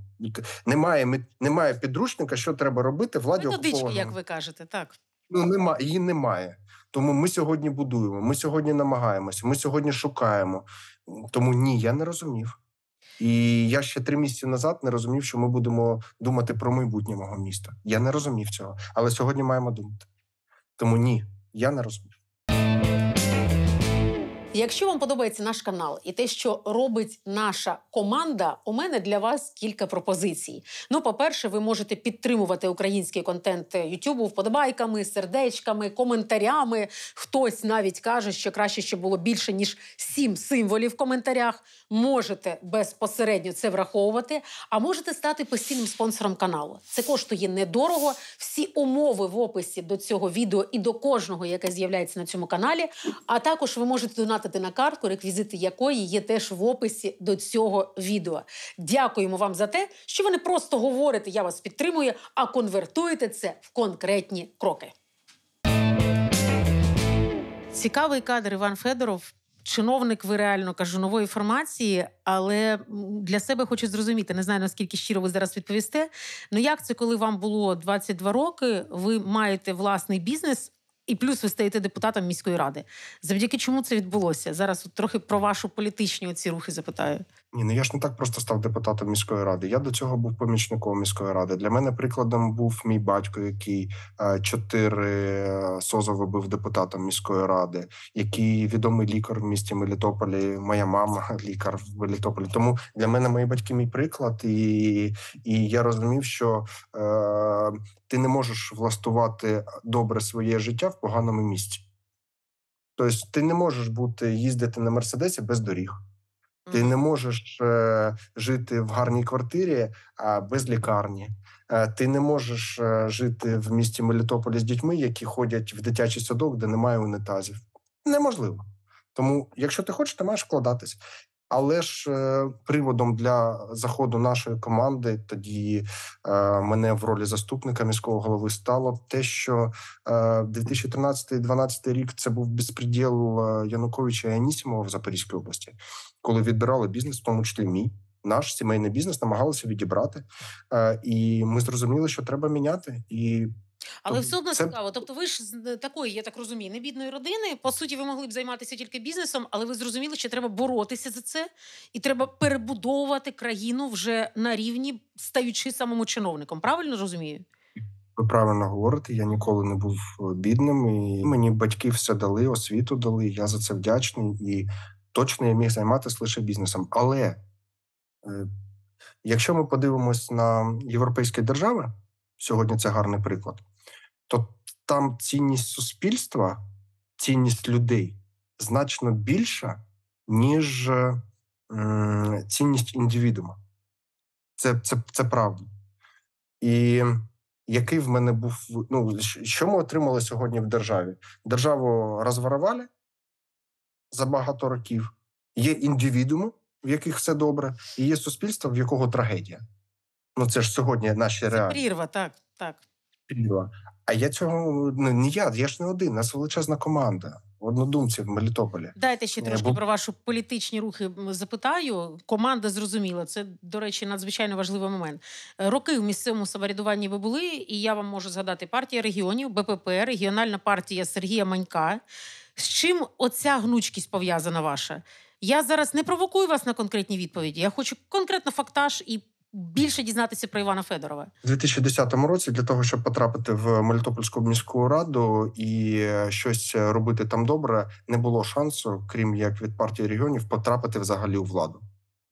немає немає підручника, що треба робити владі Методички, ну, як ви кажете, так ну немає її немає. Тому ми сьогодні будуємо. Ми сьогодні намагаємося. Ми сьогодні шукаємо. Тому ні, я не розумів. І я ще три місяці назад не розумів, що ми будемо думати про майбутнє мого міста. Я не розумів цього, але сьогодні маємо думати. Тому ні, я не розумію. Якщо вам подобається наш канал і те, що робить наша команда, у мене для вас кілька пропозицій. Ну, по-перше, ви можете підтримувати український контент Ютубу вподобайками, сердечками, коментарями. Хтось навіть каже, що краще, щоб було більше ніж сім символів в коментарях можете безпосередньо це враховувати, а можете стати постійним спонсором каналу. Це коштує недорого. Всі умови в описі до цього відео і до кожного, яке з'являється на цьому каналі. А також ви можете донатити на картку, реквізити якої є теж в описі до цього відео. Дякуємо вам за те, що ви не просто говорите, я вас підтримую, а конвертуєте це в конкретні кроки. Цікавий кадр Іван Федоров чиновник, ви реально кажу, нової формації, але для себе хочу зрозуміти. Не знаю наскільки щиро ви зараз відповісте. Ну як це, коли вам було 22 роки, ви маєте власний бізнес? І плюс ви стаєте депутатом міської ради. Завдяки чому це відбулося? Зараз от трохи про вашу політичні ці рухи запитаю. Ні, ну я ж не так просто став депутатом міської ради. Я до цього був помічником міської ради. Для мене прикладом був мій батько, який е, чотири е, созови був депутатом міської ради, який відомий лікар в місті Мелітополі. Моя мама [LAUGHS] лікар в Мелітополі. Тому для мене мої батьки мій приклад, і і я розумів, що е, ти не можеш влаштувати добре своє життя в поганому місці. Тобто, ти не можеш бути їздити на мерседесі без доріг. Ти не можеш е, жити в гарній квартирі а без лікарні. Е, ти не можеш е, жити в місті Мелітополі з дітьми, які ходять в дитячий садок, де немає унітазів. Неможливо. Тому, якщо ти хочеш, ти маєш вкладатись. Але ж е, приводом для заходу нашої команди тоді е, мене в ролі заступника міського голови стало те, що 2013-2012 е, рік це був безпреділ Януковича і Анісімова в Запорізькій області, коли відбирали бізнес, в тому числі мій. Наш сімейний бізнес намагалися відібрати, і ми зрозуміли, що треба міняти. І але тобто все одно цікаво. Тобто, ви ж з такої, я так розумію, не бідної родини. По суті, ви могли б займатися тільки бізнесом, але ви зрозуміли, що треба боротися за це, і треба перебудовувати країну вже на рівні, стаючи самому чиновником. Правильно розумію? Ви правильно говорите, я ніколи не був е, бідним. і Мені батьки все дали, освіту дали. Я за це вдячний і точно я міг займатися лише бізнесом. Але е, якщо ми подивимось на європейські держави сьогодні це гарний приклад, то там цінність суспільства, цінність людей значно більша, ніж е, цінність індивідума. Це це, це правда. І який в мене був ну, що ми отримали сьогодні в державі? Державу розворовали за багато років, є індивідуми, в яких все добре, і є суспільство, в якого трагедія. Ну це ж сьогодні наші реалії. Це прірва, так, так. Прірва. А я цього ну не я, я ж не один, нас величезна команда. однодумці в Мелітополі. Дайте ще ну, трошки Бо... про ваші політичні рухи запитаю. Команда зрозуміла, це, до речі, надзвичайно важливий момент. Е, роки в місцевому самоврядуванні ви були, і я вам можу згадати партія регіонів, БПП, регіональна партія Сергія Манька. З чим оця гнучкість пов'язана ваша? Я зараз не провокую вас на конкретні відповіді. Я хочу конкретно фактаж і більше дізнатися про Івана Федорова У 2010 році. Для того щоб потрапити в Мелітопольську міську раду і щось робити там добре, не було шансу, крім як від партії регіонів, потрапити взагалі у владу.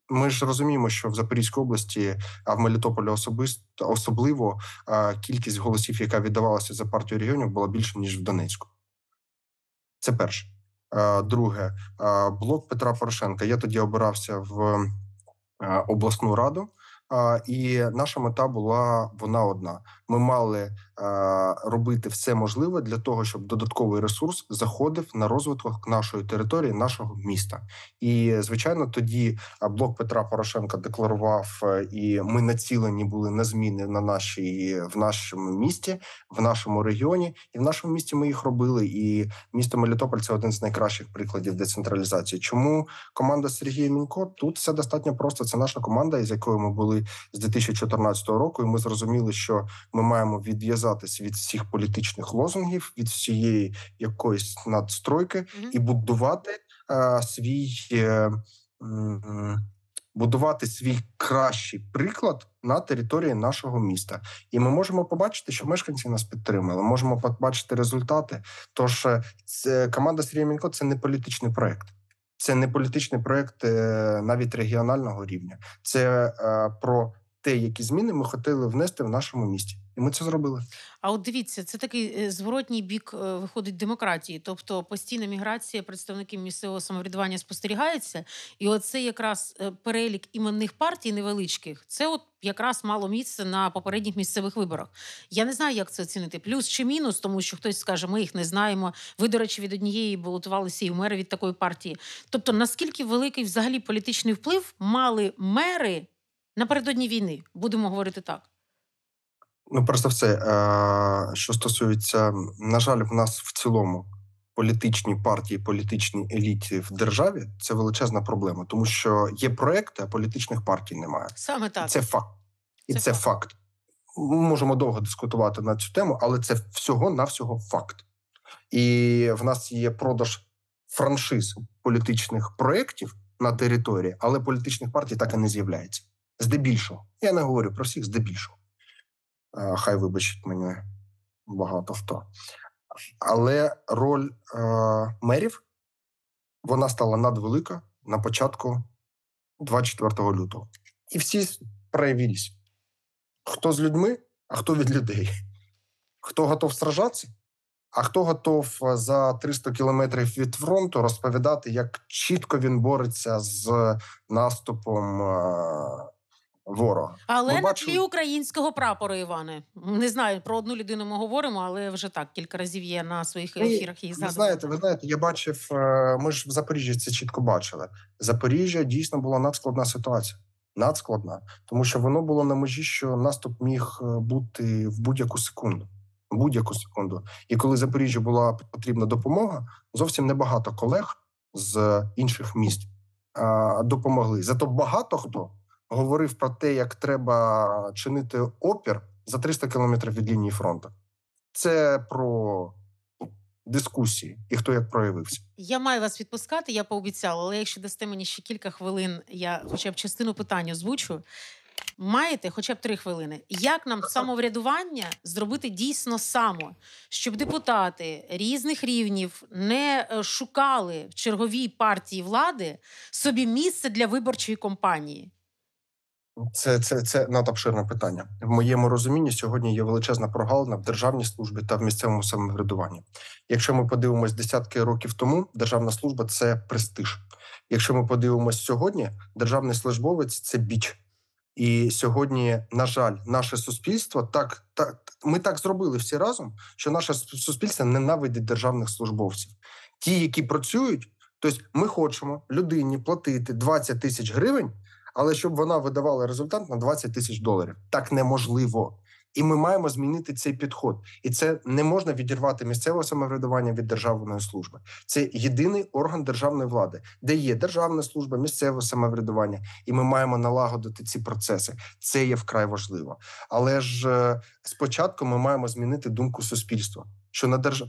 Ми ж розуміємо, що в Запорізькій області, а в Мелітополі особисто особливо кількість голосів, яка віддавалася за партію регіонів, була більше ніж в Донецьку. Це перше. Друге, блок Петра Порошенка. Я тоді обирався в обласну раду. І наша мета була вона одна: ми мали Е, робити все можливе для того, щоб додатковий ресурс заходив на розвиток нашої території, нашого міста. І звичайно, тоді е, блок Петра Порошенка декларував, е, і ми націлені були на зміни на нашій в нашому місті, в нашому регіоні, і в нашому місті ми їх робили. І місто Мелітополь це один з найкращих прикладів децентралізації. Чому команда Сергія Мінько тут все достатньо просто. Це наша команда, із якою ми були з 2014 року, і ми зрозуміли, що ми маємо відв'язати відв'язатись від всіх політичних лозунгів, від всієї якоїсь надстройки mm-hmm. і будувати е, свій е, будувати свій кращий приклад на території нашого міста. І ми можемо побачити, що мешканці нас підтримали. Можемо побачити результати. Тож е, це команда Сергія Мінько це не політичний проект. Це не політичний проект е, навіть регіонального рівня, це е, про те, які зміни ми хотіли внести в нашому місті, і ми це зробили. А от дивіться, це такий е, зворотній бік е, виходить демократії, тобто постійна міграція представників місцевого самоврядування спостерігається, і оце якраз е, перелік іменних партій невеличких. Це от якраз мало місце на попередніх місцевих виборах. Я не знаю, як це оцінити. Плюс чи мінус, тому що хтось скаже, ми їх не знаємо. Ви, до речі, від однієї балотувалися і в мери від такої партії. Тобто, наскільки великий взагалі політичний вплив мали мери? напередодні війни, будемо говорити так. Ну просто все, е, що стосується, на жаль, в нас в цілому політичні партії, політичні еліті в державі це величезна проблема, тому що є проекти, а політичних партій немає. Саме так це факт, і це, це факт. факт. Ми можемо довго дискутувати на цю тему, але це всього-навсього факт. І в нас є продаж франшиз політичних проєктів на території, але політичних партій так і не з'являється. Здебільшого. Я не говорю про всіх, здебільшого. Е, хай вибачить мене багато хто. Але роль е, мерів вона стала надвелика на початку 24 лютого. І всі проявились. Хто з людьми, а хто від людей. Хто готов сражатися, а хто готов е, за 300 кілометрів від фронту розповідати, як чітко він бореться з наступом. Е, ворога. Але ми на бачимо... тлі українського прапору. Іване. Не знаю, про одну людину ми говоримо, але вже так кілька разів є на своїх ну, ефірах її згадували. Ви знаєте, ви знаєте, я бачив, е, ми ж в Запоріжжі це чітко бачили. Запоріжжя дійсно була надскладна ситуація. Надскладна, тому що воно було на межі, що наступ міг е, бути в будь-яку секунду. Будь-яку секунду. І коли Запоріжжю була потрібна допомога, зовсім небагато колег з інших міст допомогли. Зато багато хто говорив про те, як треба чинити опір за 300 кілометрів від лінії фронту. Це про ну, дискусії і хто як проявився. Я маю вас відпускати, я пообіцяла, але якщо дасте мені ще кілька хвилин, я хоча б частину питання озвучу. Маєте хоча б три хвилини. Як нам самоврядування зробити дійсно само, щоб депутати різних рівнів не е, шукали в черговій партії влади собі місце для виборчої кампанії? Це це це надобширне питання в моєму розумінні. Сьогодні є величезна прогалина в державній службі та в місцевому самоврядуванні. Якщо ми подивимось десятки років тому, державна служба це престиж. Якщо ми подивимось сьогодні, державний службовець це біч. І сьогодні, на жаль, наше суспільство так так ми так зробили всі разом, що наше суспільство ненавидить державних службовців, ті, які працюють, тобто ми хочемо людині платити 20 тисяч гривень але щоб вона видавала результат на 20 тисяч доларів. Так неможливо. І ми маємо змінити цей підход, і це не можна відірвати місцеве самоврядування від державної служби. Це єдиний орган державної влади, де є державна служба, місцеве самоврядування, і ми маємо налагодити ці процеси. Це є вкрай важливо. Але ж е, спочатку ми маємо змінити думку суспільства, що на держав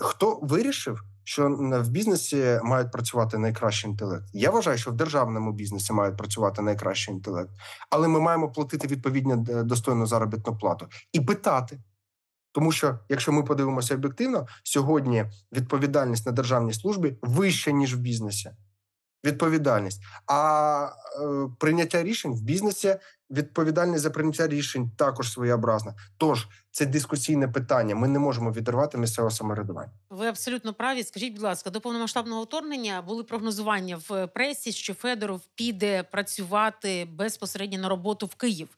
Хто вирішив, що в бізнесі мають працювати найкращий інтелект? Я вважаю, що в державному бізнесі мають працювати найкращий інтелект, але ми маємо платити відповідно е, достойну заробітну плату і питати. Тому що, якщо ми подивимося об'єктивно, сьогодні відповідальність на державній службі вища ніж в бізнесі. Відповідальність, а е, прийняття рішень в бізнесі відповідальність за прийняття рішень також своєобразна. Тож це дискусійне питання. Ми не можемо відірвати місцеве самоврядування. Ви абсолютно праві. Скажіть, будь ласка, до повномасштабного вторгнення були прогнозування в е, пресі, що Федоров піде працювати безпосередньо на роботу в Київ.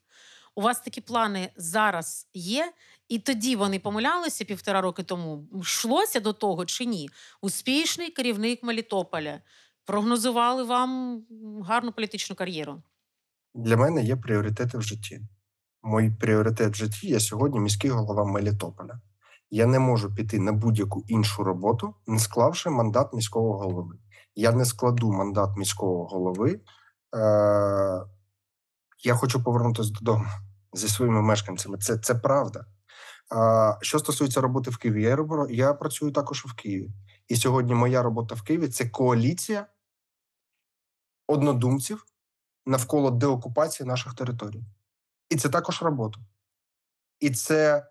У вас такі плани зараз є, і тоді вони помилялися півтора роки тому. Йшлося до того чи ні? Успішний керівник Мелітополя прогнозували вам гарну політичну кар'єру. Для мене є пріоритети в житті. Мій пріоритет в житті я сьогодні міський голова Мелітополя. Я не можу піти на будь-яку іншу роботу, не склавши мандат міського голови. Я не складу мандат міського голови. Е- Я хочу повернутися додому [LAUGHS] зі своїми мешканцями. Це це правда. Е- що стосується роботи в Києві, я, роблю, я працюю також в Києві. І сьогодні моя робота в Києві це коаліція однодумців навколо деокупації наших територій. І це також робота. І це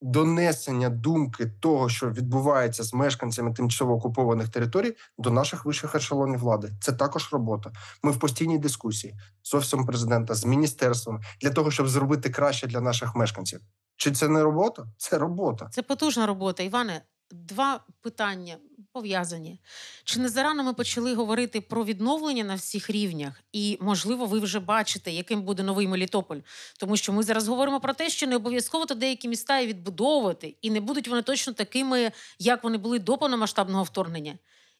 донесення думки того, що відбувається з мешканцями тимчасово окупованих територій, до наших вищих ешелонів влади. Це також робота. Ми в постійній дискусії з офісом президента, з міністерством для того, щоб зробити краще для наших мешканців. Чи це не робота? Це робота. Це потужна робота, Іване. Два питання пов'язані. Чи не зарано ми почали говорити про відновлення на всіх рівнях? І, можливо, ви вже бачите, яким буде новий Мелітополь. Тому що ми зараз говоримо про те, що не обов'язково то деякі міста і відбудовувати, і не будуть вони точно такими, як вони були до повномасштабного вторгнення.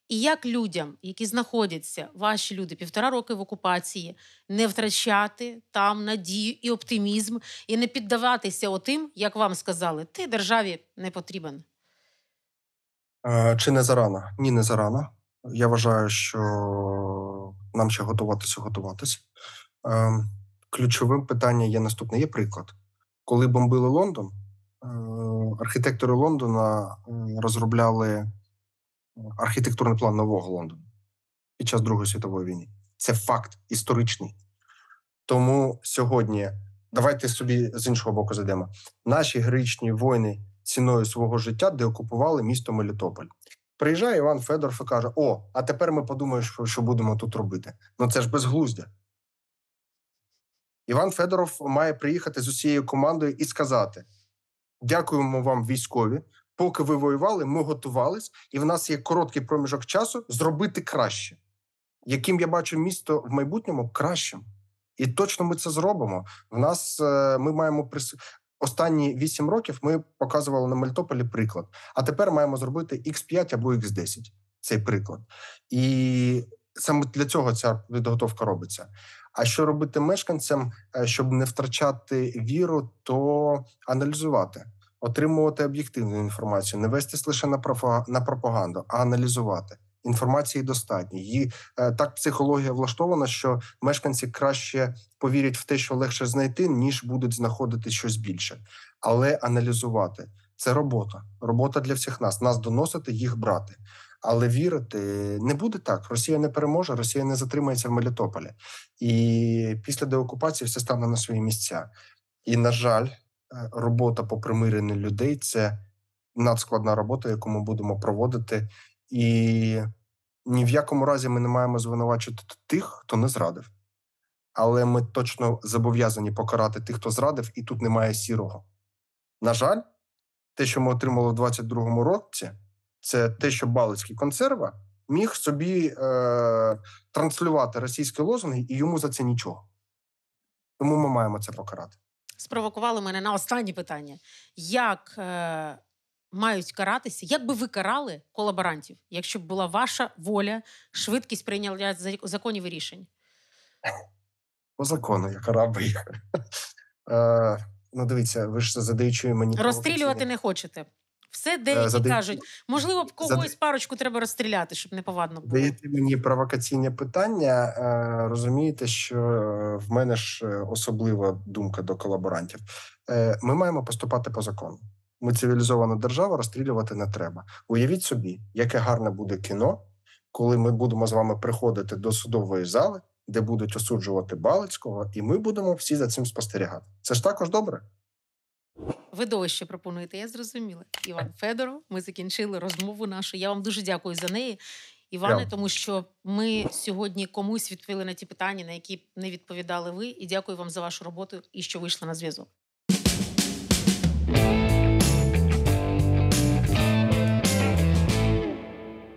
І як людям, які знаходяться, ваші люди півтора роки в окупації, не втрачати там надію і оптимізм, і не піддаватися отим, як вам сказали, ти державі не потрібен. Е, чи не зарано? Ні, не зарано. Я вважаю, що нам ще готуватися, готуватися. Е, ключовим питанням є наступне: є приклад. Коли бомбили Лондон, е, архітектори Лондона розробляли архітектурний план нового Лондона під час Другої світової війни. Це факт історичний. Тому сьогодні давайте собі з іншого боку зайдемо. Наші героїчні воїни ціною свого життя, де окупували місто Мелітополь. Приїжджає Іван Федоров і каже: О, а тепер ми подумаємо, що будемо тут робити. Ну це ж безглуздя. Іван Федоров має приїхати з усією командою і сказати: дякуємо вам, військові. Поки ви воювали, ми готувались, і в нас є короткий проміжок часу зробити краще, яким я бачу місто в майбутньому кращим. І точно ми це зробимо. В нас е, ми маємо прис... Останні 8 років ми показували на Мельтополі приклад. А тепер маємо зробити X5 або X10 цей приклад. І саме для цього ця підготовка робиться. А що робити мешканцям, е, щоб не втрачати віру, то аналізувати, отримувати об'єктивну інформацію, не вестись лише на пропаганду, а аналізувати інформації достатньо. Її е, так психологія влаштована, що мешканці краще повірять в те, що легше знайти, ніж будуть знаходити щось більше, але аналізувати це робота. Робота для всіх нас нас доносити, їх брати. Але вірити не буде так. Росія не переможе, Росія не затримається в Мелітополі, і після деокупації все стане на свої місця. І на жаль, е, робота по примиренню людей це надскладна робота, яку ми будемо проводити і ні в якому разі ми не маємо звинувачити тих, хто не зрадив. Але ми точно зобов'язані покарати тих, хто зрадив, і тут немає сірого. На жаль, те, що ми отримали в 22-му році, це те, що Балицький консерва міг собі е, транслювати російські лозунги, і йому за це нічого. Тому ми маємо це покарати. Спровокували мене на останнє питання. Як е, мають каратися. Як би ви карали колаборантів, якщо б була ваша воля, швидкість прийняття законів і рішень? По закону я карав би їх. [LAUGHS] Е, ну, дивіться, ви ж задаючи мені розстрілювати не хочете. Все е, деякі Задай... кажуть, можливо, б когось Задай... парочку треба розстріляти, щоб неповадно було. Даєте мені провокаційне питання. Е, розумієте, що в мене ж особлива думка до колаборантів. Ми маємо поступати по закону ми цивілізована держава, розстрілювати не треба. Уявіть собі, яке гарне буде кіно, коли ми будемо з вами приходити до судової зали, де будуть осуджувати Балицького, і ми будемо всі за цим спостерігати. Це ж також добре. Видовище пропонуєте, я зрозуміла. Іван Федоров, ми закінчили розмову нашу. Я вам дуже дякую за неї, Іване, тому що ми сьогодні комусь відповіли на ті питання, на які не відповідали ви. І дякую вам за вашу роботу і що вийшли на зв'язок.